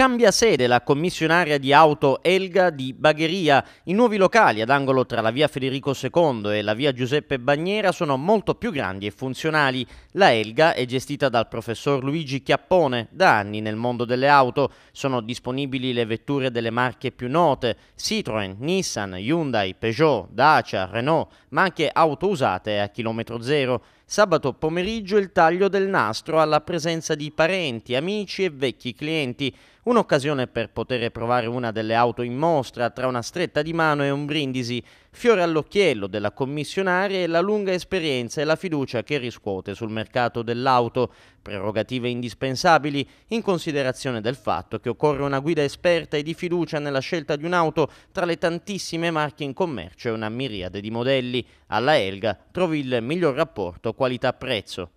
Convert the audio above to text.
Cambia sede la commissionaria di auto Elga di Bagheria. I nuovi locali ad angolo tra la via Federico II e la via Giuseppe Bagnera sono molto più grandi e funzionali. La Elga è gestita dal professor Luigi Chiappone, da anni nel mondo delle auto. Sono disponibili le vetture delle marche più note, Citroën, Nissan, Hyundai, Peugeot, Dacia, Renault, ma anche auto usate a chilometro zero. Sabato pomeriggio il taglio del nastro alla presenza di parenti, amici e vecchi clienti. Un'occasione per poter provare una delle auto in mostra tra una stretta di mano e un brindisi. Fiore all'occhiello della commissionaria è la lunga esperienza e la fiducia che riscuote sul mercato dell'auto, prerogative indispensabili in considerazione del fatto che occorre una guida esperta e di fiducia nella scelta di un'auto tra le tantissime marche in commercio e una miriade di modelli. Alla Elga trovi il miglior rapporto qualità-prezzo.